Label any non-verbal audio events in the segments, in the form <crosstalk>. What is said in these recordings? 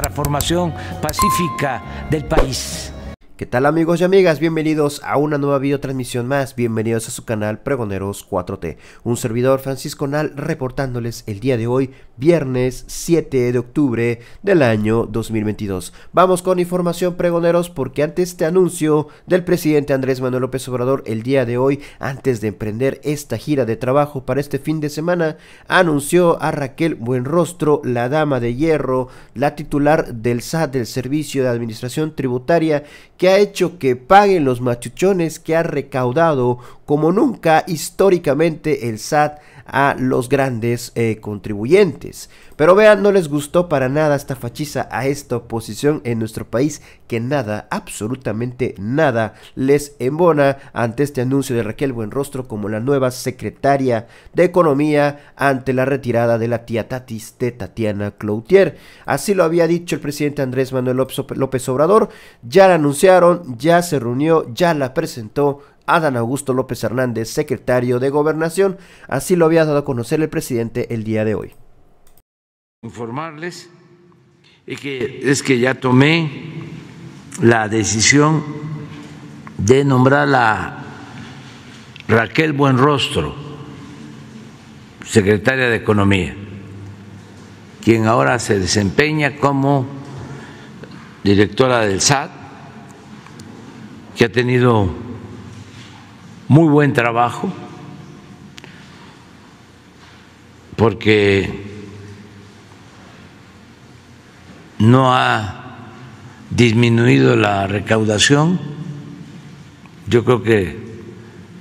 transformación pacífica del país. ¿Qué tal amigos y amigas? Bienvenidos a una nueva videotransmisión más, bienvenidos a su canal Pregoneros 4T, un servidor Francisco Nal reportándoles el día de hoy, viernes 7 de octubre del año 2022. Vamos con información Pregoneros porque ante este anuncio del presidente Andrés Manuel López Obrador el día de hoy, antes de emprender esta gira de trabajo para este fin de semana, anunció a Raquel Buenrostro, la dama de hierro, la titular del SAT del Servicio de Administración Tributaria, que ha hecho que paguen los machuchones que ha recaudado como nunca históricamente el SAT a los grandes eh, contribuyentes. Pero vean, no les gustó para nada esta fachiza a esta oposición en nuestro país que nada, absolutamente nada les embona ante este anuncio de Raquel Buenrostro como la nueva secretaria de Economía ante la retirada de la tía Tatis de Tatiana Cloutier. Así lo había dicho el presidente Andrés Manuel López Obrador, ya la anunciaron, ya se reunió, ya la presentó, Adán Augusto López Hernández, secretario de Gobernación. Así lo había dado a conocer el presidente el día de hoy. Informarles es que, es que ya tomé la decisión de nombrar a Raquel Buenrostro, secretaria de Economía, quien ahora se desempeña como directora del SAT, que ha tenido muy buen trabajo, porque no ha disminuido la recaudación. Yo creo que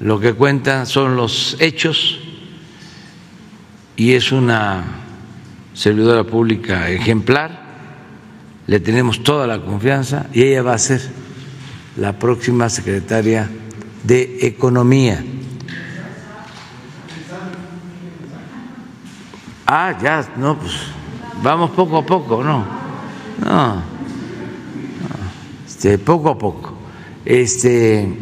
lo que cuentan son los hechos y es una servidora pública ejemplar, le tenemos toda la confianza y ella va a ser la próxima secretaria de Economía. Ah, ya, no, pues vamos poco a poco, no. No. este, poco a poco. Este,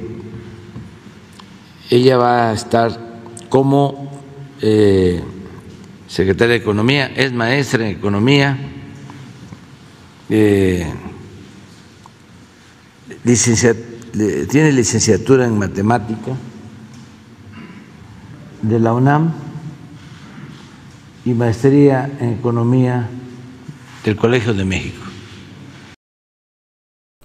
ella va a estar como eh, secretaria de Economía, es maestra en Economía, eh, tiene licenciatura en matemática de la UNAM y maestría en economía del Colegio de México.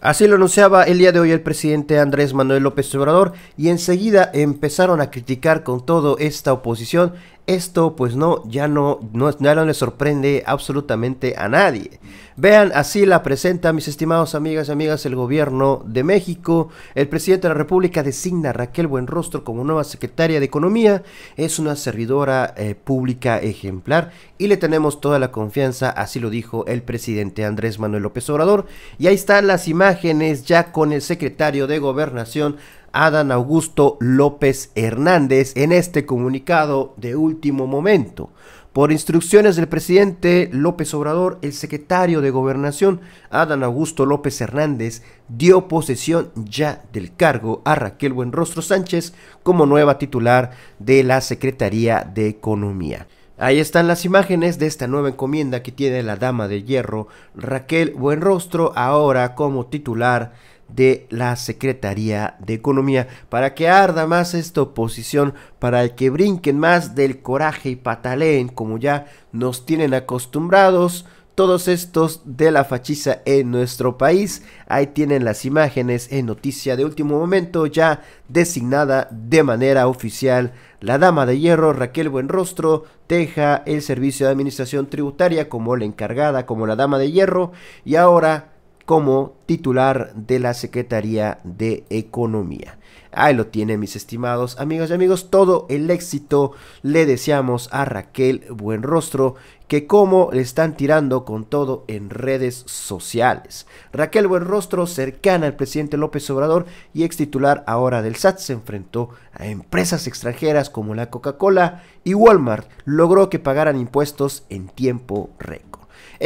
Así lo anunciaba el día de hoy el presidente Andrés Manuel López Obrador y enseguida empezaron a criticar con todo esta oposición esto pues no, ya no, no, ya no le sorprende absolutamente a nadie. Vean, así la presenta, mis estimados amigas y amigas, el gobierno de México. El presidente de la República designa a Raquel Buenrostro como nueva secretaria de Economía. Es una servidora eh, pública ejemplar y le tenemos toda la confianza, así lo dijo el presidente Andrés Manuel López Obrador. Y ahí están las imágenes ya con el secretario de Gobernación, Adán Augusto López Hernández en este comunicado de último momento. Por instrucciones del presidente López Obrador, el secretario de Gobernación, Adán Augusto López Hernández, dio posesión ya del cargo a Raquel Buenrostro Sánchez como nueva titular de la Secretaría de Economía. Ahí están las imágenes de esta nueva encomienda que tiene la Dama de Hierro, Raquel Buenrostro, ahora como titular de la Secretaría de Economía para que arda más esta oposición, para que brinquen más del coraje y pataleen como ya nos tienen acostumbrados todos estos de la fachiza en nuestro país. Ahí tienen las imágenes en noticia de último momento, ya designada de manera oficial. La dama de hierro Raquel Buenrostro deja el servicio de administración tributaria como la encargada, como la dama de hierro, y ahora como titular de la Secretaría de Economía. Ahí lo tiene, mis estimados amigos y amigos. Todo el éxito le deseamos a Raquel Buenrostro, que como le están tirando con todo en redes sociales. Raquel Buenrostro, cercana al presidente López Obrador y ex titular ahora del SAT, se enfrentó a empresas extranjeras como la Coca-Cola y Walmart. Logró que pagaran impuestos en tiempo récord.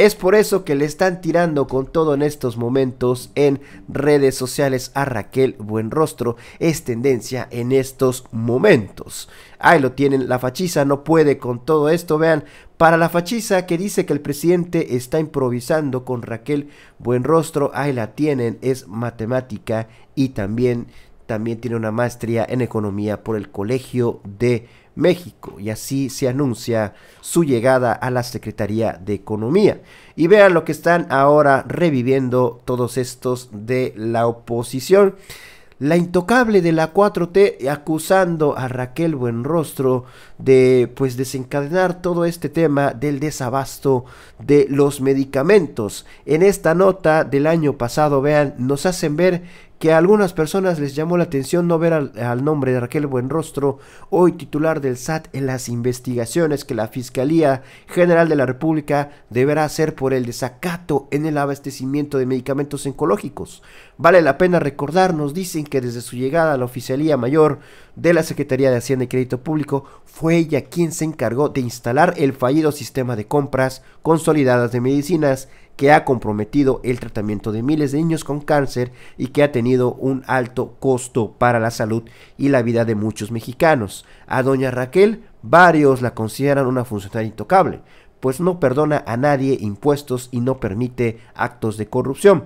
Es por eso que le están tirando con todo en estos momentos en redes sociales a Raquel Buenrostro. Es tendencia en estos momentos. Ahí lo tienen, la fachiza no puede con todo esto. Vean, para la fachiza que dice que el presidente está improvisando con Raquel Buenrostro, ahí la tienen, es matemática y también, también tiene una maestría en economía por el Colegio de México y así se anuncia su llegada a la Secretaría de Economía. Y vean lo que están ahora reviviendo todos estos de la oposición. La intocable de la 4T acusando a Raquel Buenrostro de pues desencadenar todo este tema del desabasto de los medicamentos. En esta nota del año pasado, vean, nos hacen ver que a algunas personas les llamó la atención no ver al, nombre de Raquel Buenrostro, hoy titular del SAT, en las investigaciones que la Fiscalía General de la República deberá hacer por el desacato en el abastecimiento de medicamentos oncológicos. Vale la pena recordarnos, dicen que desde su llegada a la Oficialía Mayor de la Secretaría de Hacienda y Crédito Público, fue ella quien se encargó de instalar el fallido sistema de compras consolidadas de medicinas que ha comprometido el tratamiento de miles de niños con cáncer y que ha tenido un alto costo para la salud y la vida de muchos mexicanos. A doña Raquel varios la consideran una funcionaria intocable, pues no perdona a nadie impuestos y no permite actos de corrupción.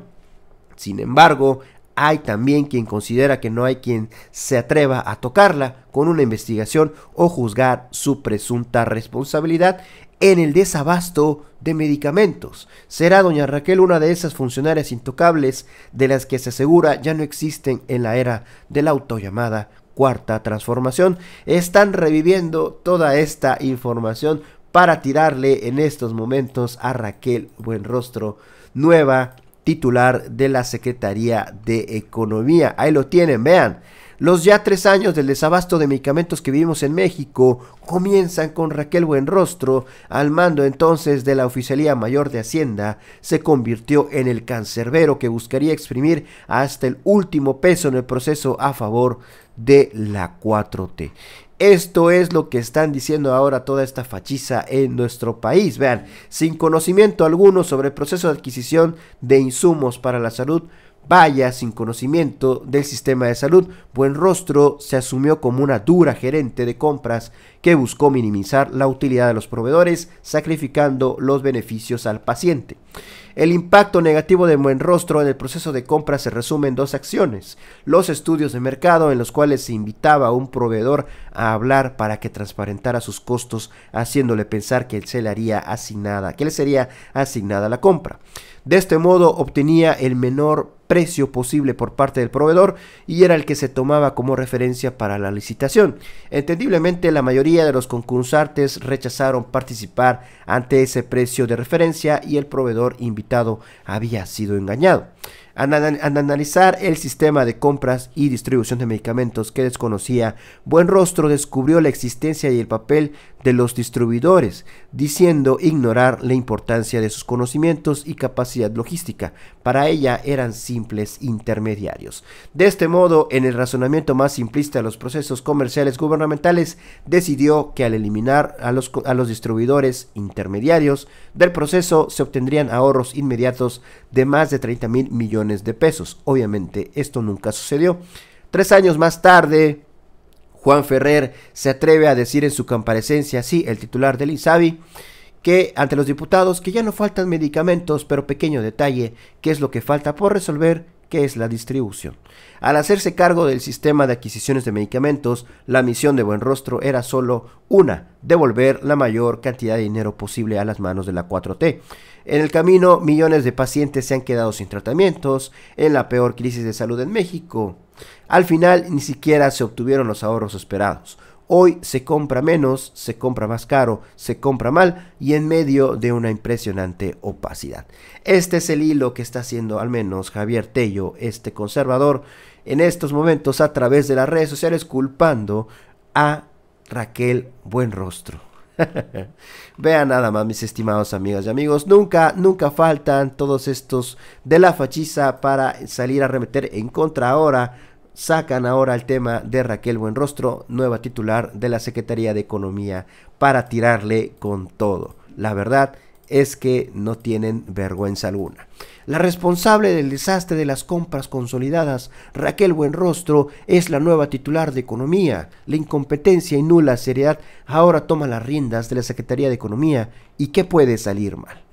Sin embargo, hay también quien considera que no hay quien se atreva a tocarla con una investigación o juzgar su presunta responsabilidad en el desabasto de medicamentos. Será doña Raquel una de esas funcionarias intocables de las que se asegura ya no existen en la era de la autollamada cuarta transformación. Están reviviendo toda esta información para tirarle en estos momentos a Raquel Buenrostro, nueva titular de la Secretaría de Economía. Ahí lo tienen, vean. Los ya tres años del desabasto de medicamentos que vivimos en México comienzan con Raquel Buenrostro, al mando entonces de la Oficialía Mayor de Hacienda, se convirtió en el cancerbero que buscaría exprimir hasta el último peso en el proceso a favor de la 4T. Esto es lo que están diciendo ahora toda esta fachiza en nuestro país. Vean, sin conocimiento alguno sobre el proceso de adquisición de insumos para la salud Vaya, sin conocimiento del sistema de salud, Buenrostro se asumió como una dura gerente de compras que buscó minimizar la utilidad de los proveedores, sacrificando los beneficios al paciente. El impacto negativo de Buenrostro en el proceso de compra se resume en dos acciones, los estudios de mercado en los cuales se invitaba a un proveedor a hablar para que transparentara sus costos, haciéndole pensar que él se le haría asignada, que le sería asignada la compra. De este modo obtenía el menor precio posible por parte del proveedor y era el que se tomaba como referencia para la licitación. Entendiblemente la mayoría de los concursantes rechazaron participar ante ese precio de referencia y el proveedor invitado había sido engañado. Al analizar el sistema de compras y distribución de medicamentos que desconocía, Buenrostro descubrió la existencia y el papel de los distribuidores, diciendo ignorar la importancia de sus conocimientos y capacidad logística. Para ella eran simples intermediarios. De este modo, en el razonamiento más simplista de los procesos comerciales gubernamentales, decidió que al eliminar a los, a los distribuidores intermediarios del proceso se obtendrían ahorros inmediatos de más de 30 mil millones de pesos. Obviamente esto nunca sucedió. Tres años más tarde, Juan Ferrer se atreve a decir en su comparecencia, sí, el titular del Insabi, que ante los diputados que ya no faltan medicamentos, pero pequeño detalle, ¿qué es lo que falta por resolver que es la distribución. Al hacerse cargo del sistema de adquisiciones de medicamentos, la misión de Buen Rostro era solo una, devolver la mayor cantidad de dinero posible a las manos de la 4T. En el camino, millones de pacientes se han quedado sin tratamientos, en la peor crisis de salud en México. Al final, ni siquiera se obtuvieron los ahorros esperados. Hoy se compra menos, se compra más caro, se compra mal y en medio de una impresionante opacidad. Este es el hilo que está haciendo al menos Javier Tello, este conservador, en estos momentos a través de las redes sociales culpando a Raquel Buenrostro. <laughs> Vean nada más, mis estimados amigos y amigos. Nunca, nunca faltan todos estos de la fachiza para salir a remeter en contra ahora sacan ahora el tema de Raquel Buenrostro, nueva titular de la Secretaría de Economía, para tirarle con todo. La verdad es que no tienen vergüenza alguna. La responsable del desastre de las compras consolidadas, Raquel Buenrostro, es la nueva titular de Economía. La incompetencia y nula seriedad ahora toma las riendas de la Secretaría de Economía. ¿Y qué puede salir mal?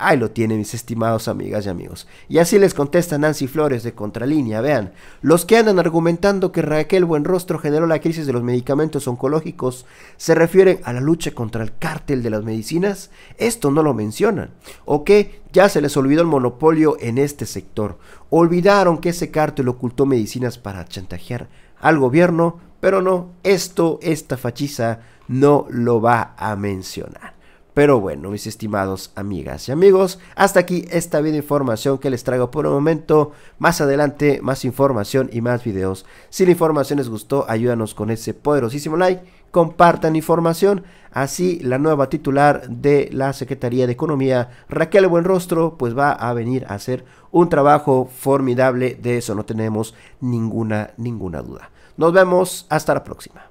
Ahí lo tienen mis estimados amigas y amigos. Y así les contesta Nancy Flores de Contralínea. Vean, los que andan argumentando que Raquel Buenrostro generó la crisis de los medicamentos oncológicos se refieren a la lucha contra el cártel de las medicinas. Esto no lo mencionan. ¿O qué? ya se les olvidó el monopolio en este sector? Olvidaron que ese cártel ocultó medicinas para chantajear al gobierno, pero no, esto, esta fachiza no lo va a mencionar. Pero bueno, mis estimados amigas y amigos, hasta aquí esta información que les traigo por el momento. Más adelante, más información y más videos. Si la información les gustó, ayúdanos con ese poderosísimo like. Compartan información. Así, la nueva titular de la Secretaría de Economía, Raquel Buenrostro, pues va a venir a hacer un trabajo formidable. De eso no tenemos ninguna, ninguna duda. Nos vemos. Hasta la próxima.